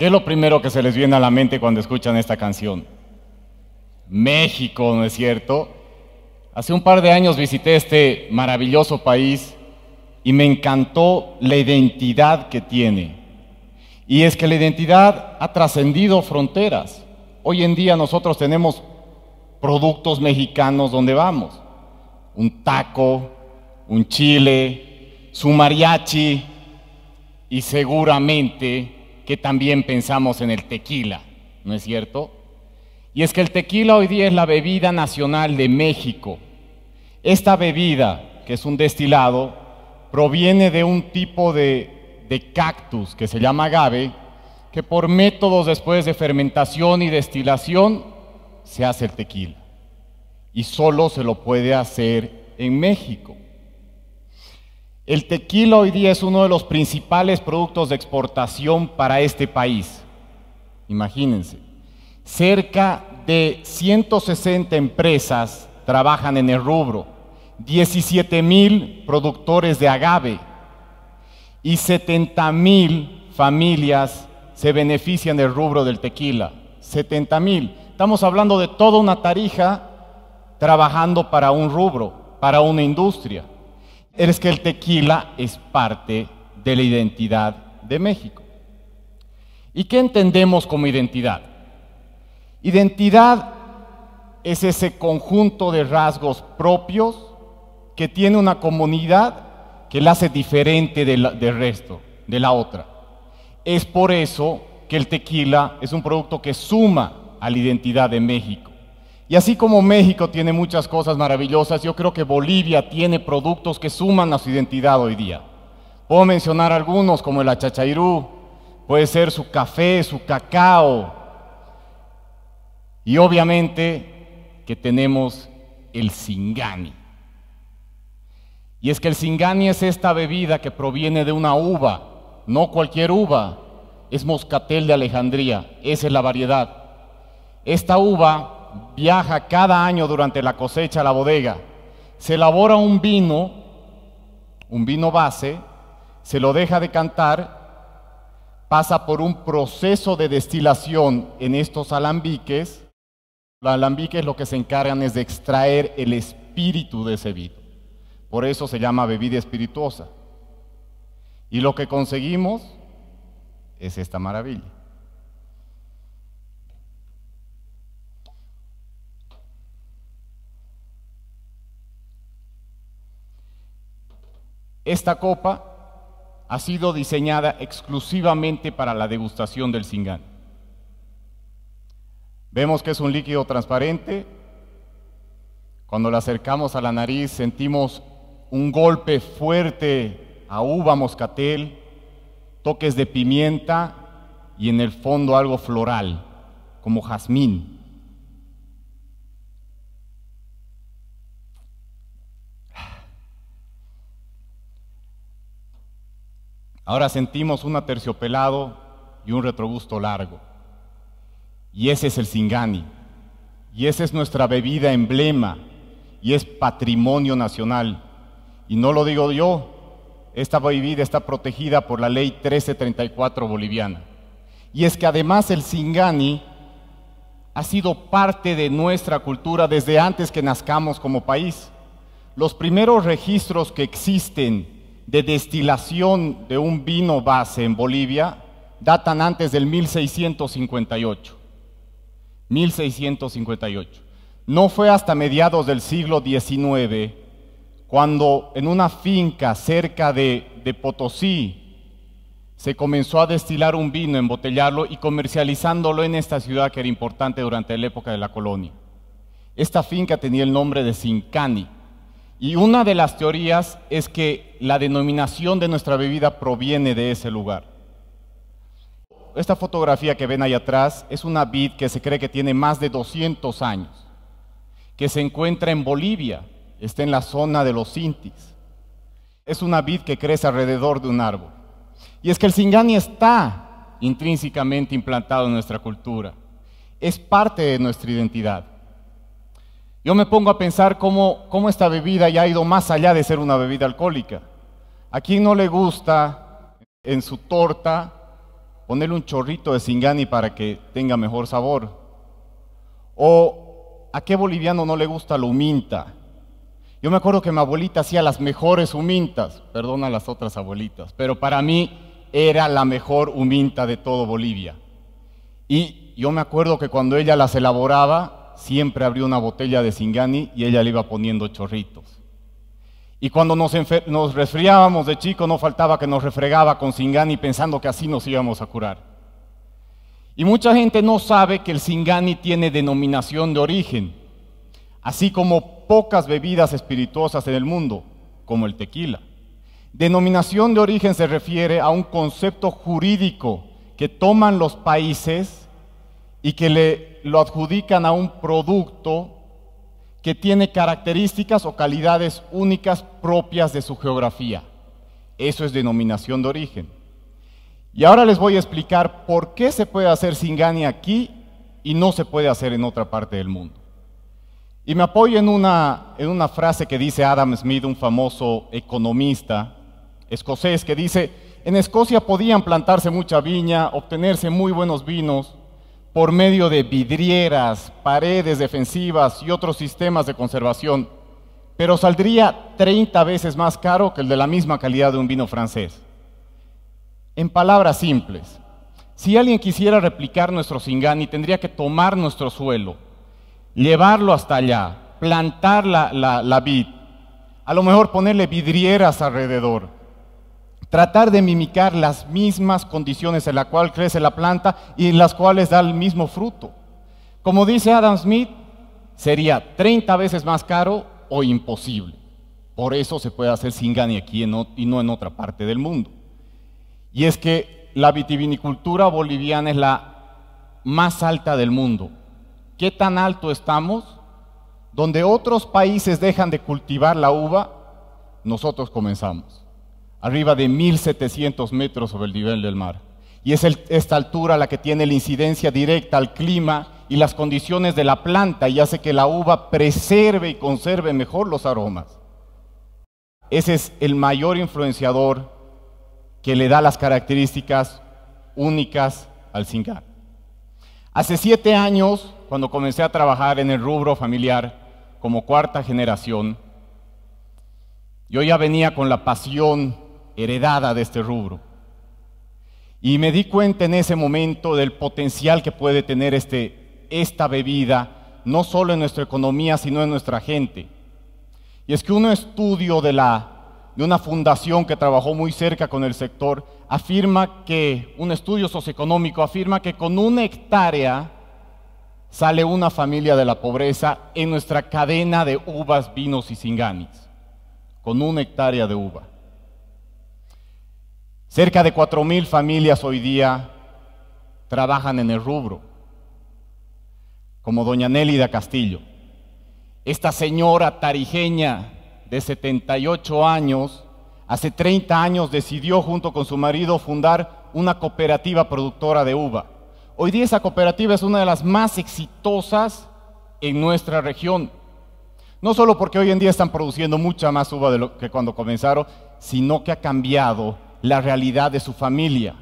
¿Qué es lo primero que se les viene a la mente cuando escuchan esta canción? México, ¿no es cierto? Hace un par de años visité este maravilloso país y me encantó la identidad que tiene. Y es que la identidad ha trascendido fronteras. Hoy en día nosotros tenemos productos mexicanos donde vamos. Un taco, un chile, su mariachi y seguramente que también pensamos en el tequila, ¿no es cierto? Y es que el tequila hoy día es la bebida nacional de México. Esta bebida, que es un destilado, proviene de un tipo de, cactus que se llama agave, que por métodos después de fermentación y destilación se hace el tequila. Y solo se lo puede hacer en México. El tequila hoy día es uno de los principales productos de exportación para este país. Imagínense, cerca de 160 empresas trabajan en el rubro, 17 mil productores de agave y 70 mil familias se benefician del rubro del tequila. 70 mil. Estamos hablando de toda una tarija trabajando para un rubro, para una industria es que el tequila es parte de la identidad de México. ¿Y qué entendemos como identidad? Identidad es ese conjunto de rasgos propios que tiene una comunidad que la hace diferente del, del resto, de la otra. Es por eso que el tequila es un producto que suma a la identidad de México. Y así como México tiene muchas cosas maravillosas, yo creo que Bolivia tiene productos que suman a su identidad hoy día. Puedo mencionar algunos como el achachairú, puede ser su café, su cacao. Y obviamente que tenemos el singani. Y es que el singani es esta bebida que proviene de una uva, no cualquier uva, es moscatel de Alejandría, esa es la variedad. Esta uva viaja cada año durante la cosecha a la bodega. Se elabora un vino, un vino base, se lo deja decantar, pasa por un proceso de destilación en estos alambiques. Los alambiques lo que se encargan es de extraer el espíritu de ese vino. Por eso se llama bebida espirituosa. Y lo que conseguimos es esta maravilla. Esta copa ha sido diseñada exclusivamente para la degustación del Zingán. Vemos que es un líquido transparente. Cuando la acercamos a la nariz sentimos un golpe fuerte a uva moscatel, toques de pimienta y en el fondo algo floral, como jazmín. Ahora sentimos un aterciopelado y un retrogusto largo. Y ese es el Singani. Y esa es nuestra bebida emblema. Y es patrimonio nacional. Y no lo digo yo. Esta bebida está protegida por la ley 1334 boliviana. Y es que además el Singani ha sido parte de nuestra cultura desde antes que nazcamos como país. Los primeros registros que existen de destilación de un vino base en Bolivia datan antes del 1658. 1658. No fue hasta mediados del siglo XIX cuando en una finca cerca de, Potosí se comenzó a destilar un vino, embotellarlo y comercializándolo en esta ciudad que era importante durante la época de la colonia. Esta finca tenía el nombre de Sincani y una de las teorías es que la denominación de nuestra bebida proviene de ese lugar. Esta fotografía que ven ahí atrás es una vid que se cree que tiene más de 200 años, que se encuentra en Bolivia, está en la zona de los Sintis. Es una vid que crece alrededor de un árbol. Y es que el Singani está intrínsecamente implantado en nuestra cultura. Es parte de nuestra identidad. Yo me pongo a pensar cómo, cómo esta bebida ya ha ido más allá de ser una bebida alcohólica. ¿A quién no le gusta en su torta ponerle un chorrito de cingani para que tenga mejor sabor? ¿O a qué boliviano no le gusta la huminta? Yo me acuerdo que mi abuelita hacía las mejores humintas, perdona a las otras abuelitas, pero para mí era la mejor huminta de todo Bolivia. Y yo me acuerdo que cuando ella las elaboraba, siempre abrió una botella de Singani y ella le iba poniendo chorritos. Y cuando nos, resfriábamos de chico, no faltaba que nos refregaba con Singani pensando que así nos íbamos a curar. Y mucha gente no sabe que el Singani tiene denominación de origen, así como pocas bebidas espirituosas en el mundo, como el tequila. Denominación de origen se refiere a un concepto jurídico que toman los países y que le, lo adjudican a un producto que tiene características o calidades únicas propias de su geografía. Eso es denominación de origen. Y ahora les voy a explicar por qué se puede hacer Singani aquí y no se puede hacer en otra parte del mundo. Y me apoyo en una frase que dice Adam Smith, un famoso economista escocés, que dice, en Escocia podían plantarse mucha viña, obtenerse muy buenos vinos, por medio de vidrieras, paredes defensivas y otros sistemas de conservación, pero saldría 30 veces más caro que el de la misma calidad de un vino francés. En palabras simples, si alguien quisiera replicar nuestro Singani, tendría que tomar nuestro suelo, llevarlo hasta allá, plantar la vid, a lo mejor ponerle vidrieras alrededor, tratar de mimicar las mismas condiciones en las cuales crece la planta y en las cuales da el mismo fruto. Como dice Adam Smith, sería 30 veces más caro o imposible. Por eso se puede hacer sin ganar aquí y no en otra parte del mundo. Y es que la vitivinicultura boliviana es la más alta del mundo. ¿Qué tan alto estamos? Donde otros países dejan de cultivar la uva, nosotros comenzamos arriba de 1700 metros sobre el nivel del mar. Y es esta altura la que tiene la incidencia directa al clima y las condiciones de la planta y hace que la uva preserve y conserve mejor los aromas. Ese es el mayor influenciador que le da las características únicas al zingar. Hace siete años, cuando comencé a trabajar en el rubro familiar como cuarta generación, yo ya venía con la pasión heredada de este rubro. Y me di cuenta en ese momento del potencial que puede tener este, esta bebida, no solo en nuestra economía, sino en nuestra gente. Y es que un estudio de, de una fundación que trabajó muy cerca con el sector afirma que, un estudio socioeconómico afirma que con una hectárea sale una familia de la pobreza en nuestra cadena de uvas, vinos y cinganis, con una hectárea de uva. Cerca de 4.000 familias hoy día trabajan en el rubro, como doña Nélida Castillo. Esta señora tarijeña de 78 años, hace 30 años decidió junto con su marido fundar una cooperativa productora de uva. Hoy día esa cooperativa es una de las más exitosas en nuestra región. No solo porque hoy en día están produciendo mucha más uva de lo que cuando comenzaron, sino que ha cambiado la realidad de su familia.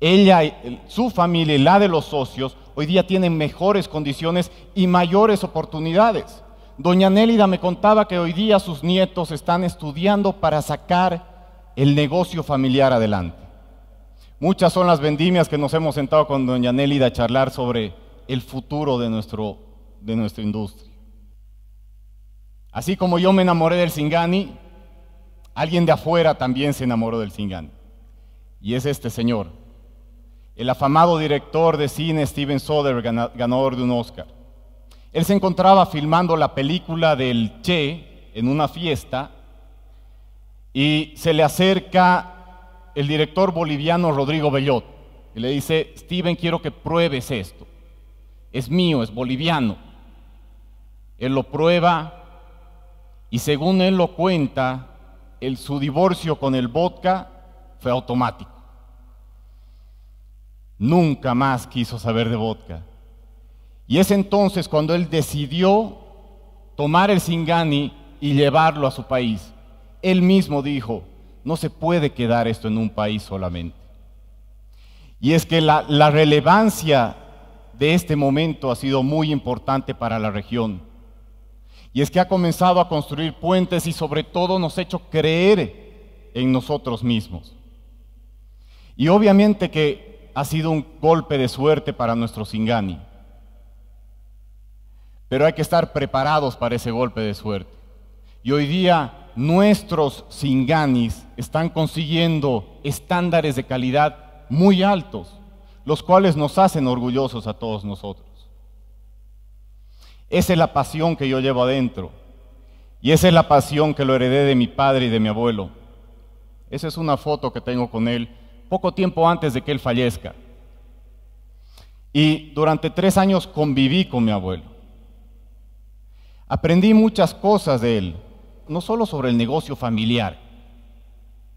Ella, eh, su familia y la de los socios hoy día tienen mejores condiciones y mayores oportunidades. Doña Nélida me contaba que hoy día sus nietos están estudiando para sacar el negocio familiar adelante. Muchas son las vendimias que nos hemos sentado con doña Nélida a charlar sobre el futuro de, de nuestra industria. Así como yo me enamoré del Singani, Alguien de afuera también se enamoró del Singan. Y es este señor, el afamado director de cine Steven Soder, ganador de un Oscar. Él se encontraba filmando la película del Che en una fiesta y se le acerca el director boliviano Rodrigo Bellot y le dice, Steven, quiero que pruebes esto. Es mío, es boliviano. Él lo prueba y según él lo cuenta, su divorcio con el vodka fue automático. Nunca más quiso saber de vodka. Y es entonces cuando él decidió tomar el Singani y llevarlo a su país. Él mismo dijo, no se puede quedar esto en un país solamente. Y es que la relevancia de este momento ha sido muy importante para la región y es que ha comenzado a construir puentes y sobre todo nos ha hecho creer en nosotros mismos. Y obviamente que ha sido un golpe de suerte para nuestro Singani. Pero hay que estar preparados para ese golpe de suerte. Y hoy día nuestros Singanis están consiguiendo estándares de calidad muy altos, los cuales nos hacen orgullosos a todos nosotros. Esa es la pasión que yo llevo adentro. Y esa es la pasión que lo heredé de mi padre y de mi abuelo. Esa es una foto que tengo con él poco tiempo antes de que él fallezca. Y durante tres años conviví con mi abuelo. Aprendí muchas cosas de él, no solo sobre el negocio familiar,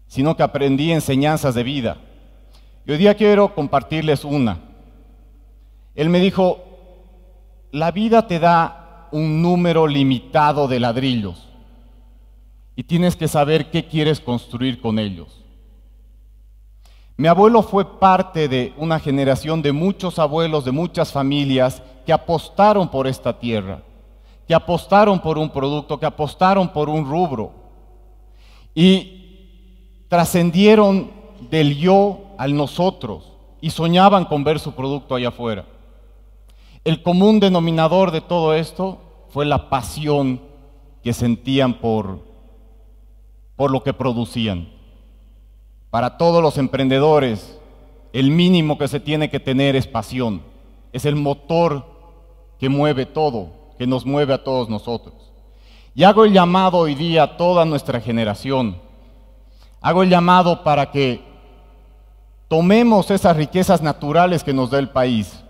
sino que aprendí enseñanzas de vida. Y hoy día quiero compartirles una. Él me dijo, la vida te da un número limitado de ladrillos y tienes que saber qué quieres construir con ellos. Mi abuelo fue parte de una generación de muchos abuelos, de muchas familias que apostaron por esta tierra, que apostaron por un producto, que apostaron por un rubro y trascendieron del yo al nosotros y soñaban con ver su producto allá afuera. El común denominador de todo esto fue la pasión que sentían por, por lo que producían. Para todos los emprendedores, el mínimo que se tiene que tener es pasión. Es el motor que mueve todo, que nos mueve a todos nosotros. Y hago el llamado hoy día a toda nuestra generación. Hago el llamado para que tomemos esas riquezas naturales que nos da el país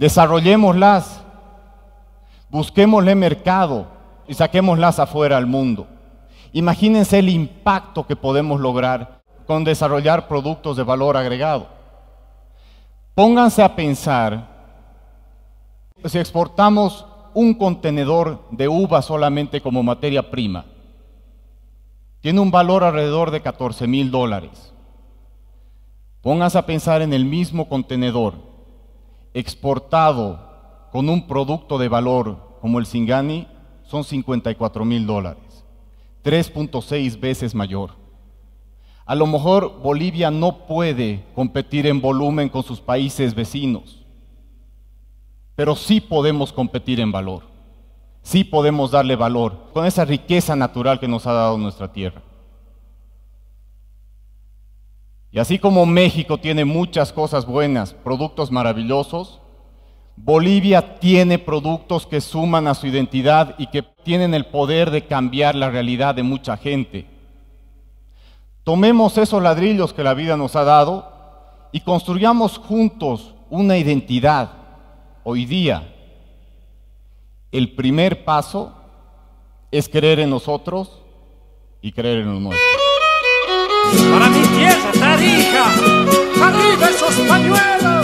desarrollémoslas, busquémosle mercado y saquémoslas afuera al mundo. Imagínense el impacto que podemos lograr con desarrollar productos de valor agregado. Pónganse a pensar, si exportamos un contenedor de uva solamente como materia prima, tiene un valor alrededor de 14 mil dólares. Pónganse a pensar en el mismo contenedor exportado con un producto de valor como el Singani son 54 mil dólares, 3.6 veces mayor. A lo mejor Bolivia no puede competir en volumen con sus países vecinos, pero sí podemos competir en valor, sí podemos darle valor con esa riqueza natural que nos ha dado nuestra tierra. Y así como México tiene muchas cosas buenas, productos maravillosos, Bolivia tiene productos que suman a su identidad y que tienen el poder de cambiar la realidad de mucha gente. Tomemos esos ladrillos que la vida nos ha dado y construyamos juntos una identidad hoy día. El primer paso es creer en nosotros y creer en los nuestros. Para mi tierra, Tarija, arriba esos pañuelos.